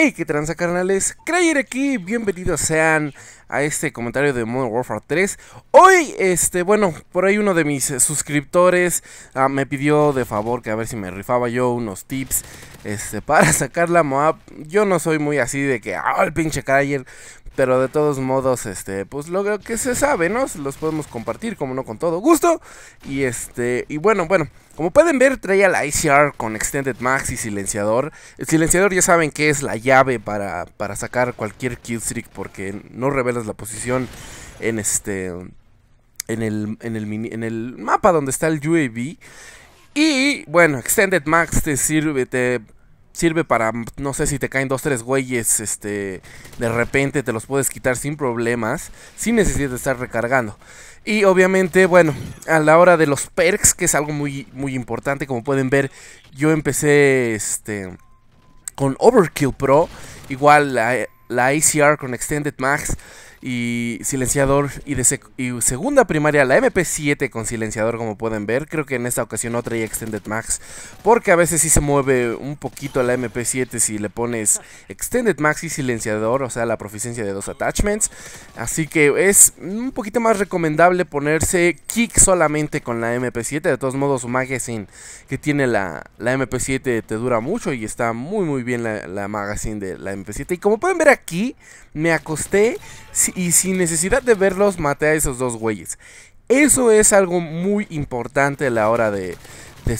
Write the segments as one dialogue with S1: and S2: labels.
S1: Hey, qué tranza carnales, Crayer aquí, bienvenidos sean a este comentario de Modern Warfare 3 Hoy, este, bueno, por ahí uno de mis suscriptores ah, me pidió de favor que a ver si me rifaba yo unos tips este, para sacar la MOAB Yo no soy muy así de que, ah, el pinche Crayer, pero de todos modos, este, pues lo que se sabe, ¿no? Los podemos compartir, como no, con todo gusto Y este, y bueno, bueno como pueden ver, traía la ICR con Extended Max y silenciador. El silenciador ya saben que es la llave para, para sacar cualquier killstreak porque no revelas la posición en este... En el, en, el mini, en el mapa donde está el UAV. Y bueno, Extended Max te sirve, te Sirve para, no sé, si te caen dos, tres güeyes, este, de repente te los puedes quitar sin problemas, sin necesidad de estar recargando. Y obviamente, bueno, a la hora de los perks, que es algo muy, muy importante, como pueden ver, yo empecé, este, con Overkill Pro, igual la, la ACR con Extended Max, y silenciador y de segunda primaria la MP7 con silenciador como pueden ver creo que en esta ocasión no traía Extended Max porque a veces sí se mueve un poquito la MP7 si le pones Extended Max y silenciador o sea la proficiencia de dos attachments así que es un poquito más recomendable ponerse kick solamente con la MP7 de todos modos su magazine que tiene la, MP7 te dura mucho y está muy muy bien la, la magazine de la MP7 y como pueden ver aquí me acosté y sin necesidad de verlos, mate a esos dos güeyes. Eso es algo muy importante a la hora de,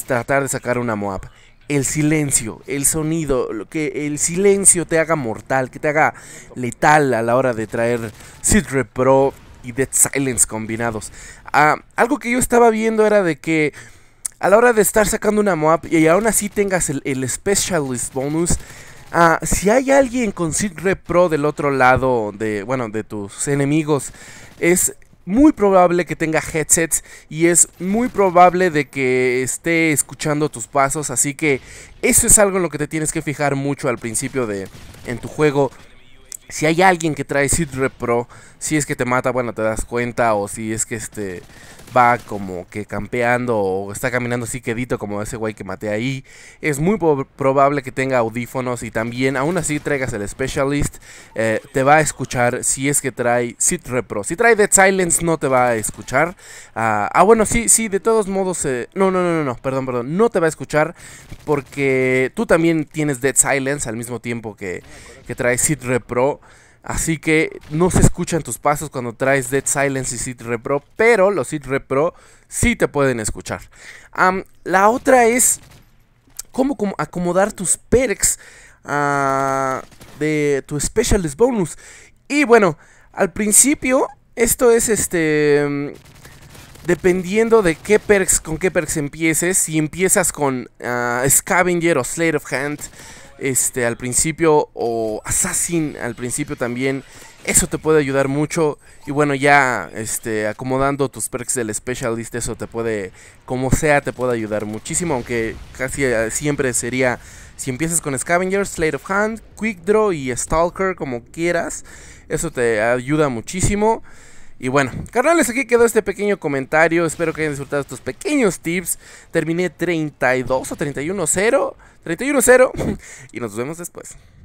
S1: tratar de sacar una Moab. El silencio, el sonido, que el silencio te haga mortal, que te haga letal a la hora de traer Citre Pro y Dead Silence combinados. Ah, algo que yo estaba viendo era de que a la hora de estar sacando una Moab y aún así tengas el, el Specialist Bonus, Ah, si hay alguien con Sidrep Pro del otro lado de, bueno, de tus enemigos, es muy probable que tenga headsets y es muy probable de que esté escuchando tus pasos, así que eso es algo en lo que te tienes que fijar mucho al principio de en tu juego. Si hay alguien que trae Seed Pro, si es que te mata, bueno, te das cuenta o si es que este va como que campeando o está caminando así quedito como ese güey que maté ahí, es muy probable que tenga audífonos y también aún así traigas el Specialist, eh, te va a escuchar si es que trae Sit Repro. Si trae Dead Silence no te va a escuchar. ah, ah bueno, sí, sí, de todos modos, eh, no, no, no, no, no, perdón, perdón, no te va a escuchar porque tú también tienes Dead Silence al mismo tiempo que, que trae Sit Repro. Así que no se escuchan tus pasos cuando traes Dead Silence y Seed Repro, pero los Seed Repro sí te pueden escuchar. la otra es cómo acomodar tus perks ah, de tu Specialist Bonus. Y bueno, al principio esto es este... Mm, dependiendo de qué perks, con qué perks empieces, si empiezas con ah, Scavenger o Slate of Hand, este, al principio o Assassin al principio también. Eso te puede ayudar mucho. Y bueno, ya este, acomodando tus perks del Specialist, eso te puede, como sea, te puede ayudar muchísimo. Aunque casi eh, siempre sería, si empiezas con Scavenger, Slate of Hand, Quick Draw y Stalker, como quieras. Eso te ayuda muchísimo. Y bueno, carnales, aquí quedó este pequeño comentario. Espero que hayan disfrutado estos pequeños tips. Terminé 32 o 31-0. 31-0. Y nos vemos después.